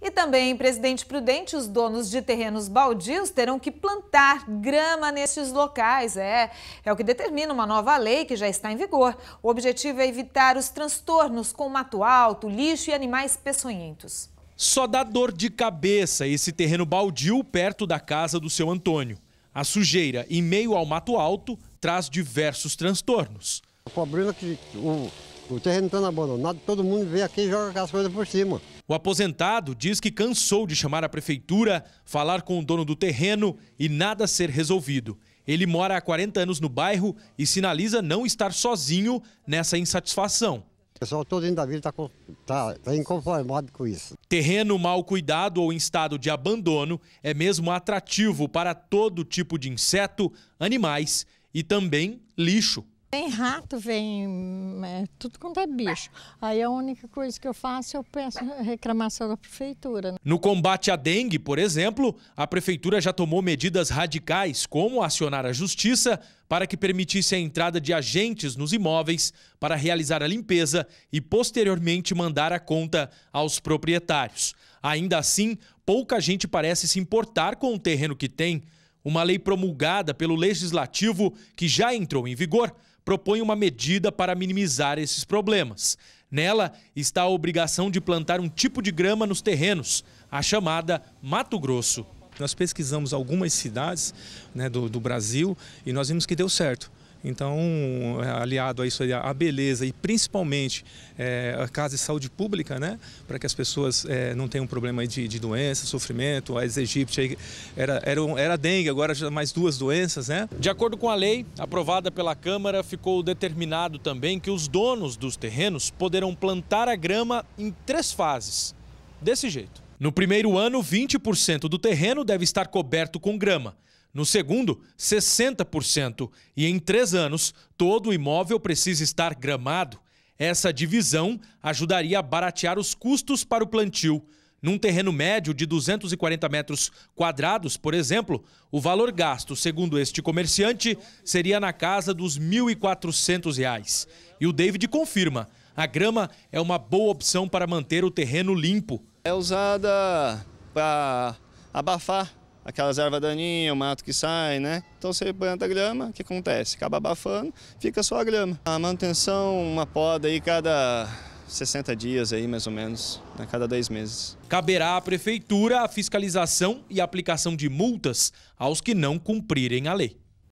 E também em Presidente Prudente, os donos de terrenos baldios terão que plantar grama nestes locais. É, é o que determina uma nova lei que já está em vigor. O objetivo é evitar os transtornos com mato alto, lixo e animais peçonhentos. Só dá dor de cabeça esse terreno baldio perto da casa do seu Antônio. A sujeira em meio ao mato alto traz diversos transtornos. O problema é que o o terreno estando abandonado, todo mundo vem aqui e joga as coisas por cima. O aposentado diz que cansou de chamar a prefeitura, falar com o dono do terreno e nada ser resolvido. Ele mora há 40 anos no bairro e sinaliza não estar sozinho nessa insatisfação. O pessoal todo dentro da vida está tá, tá inconformado com isso. Terreno mal cuidado ou em estado de abandono é mesmo atrativo para todo tipo de inseto, animais e também lixo. Vem rato, vem é, tudo quanto é bicho. Aí a única coisa que eu faço, eu peço reclamação da prefeitura. Né? No combate à dengue, por exemplo, a prefeitura já tomou medidas radicais, como acionar a justiça para que permitisse a entrada de agentes nos imóveis para realizar a limpeza e posteriormente mandar a conta aos proprietários. Ainda assim, pouca gente parece se importar com o terreno que tem. Uma lei promulgada pelo legislativo que já entrou em vigor propõe uma medida para minimizar esses problemas. Nela está a obrigação de plantar um tipo de grama nos terrenos, a chamada Mato Grosso. Nós pesquisamos algumas cidades né, do, do Brasil e nós vimos que deu certo. Então, é, aliado a isso a beleza e principalmente é, a casa de saúde pública, né? Para que as pessoas é, não tenham problema de, de doença, sofrimento. A Egipte era, era, era dengue, agora já mais duas doenças, né? De acordo com a lei aprovada pela Câmara, ficou determinado também que os donos dos terrenos poderão plantar a grama em três fases. Desse jeito. No primeiro ano, 20% do terreno deve estar coberto com grama. No segundo, 60%. E em três anos, todo imóvel precisa estar gramado. Essa divisão ajudaria a baratear os custos para o plantio. Num terreno médio de 240 metros quadrados, por exemplo, o valor gasto, segundo este comerciante, seria na casa dos R$ 1.400. E o David confirma: a grama é uma boa opção para manter o terreno limpo. É usada para abafar aquelas ervas daninhas, o mato que sai, né? Então você planta a grama, o que acontece? Acaba abafando, fica só a grama. A manutenção, uma poda aí cada 60 dias aí, mais ou menos, a né? cada 10 meses. Caberá à prefeitura a fiscalização e aplicação de multas aos que não cumprirem a lei.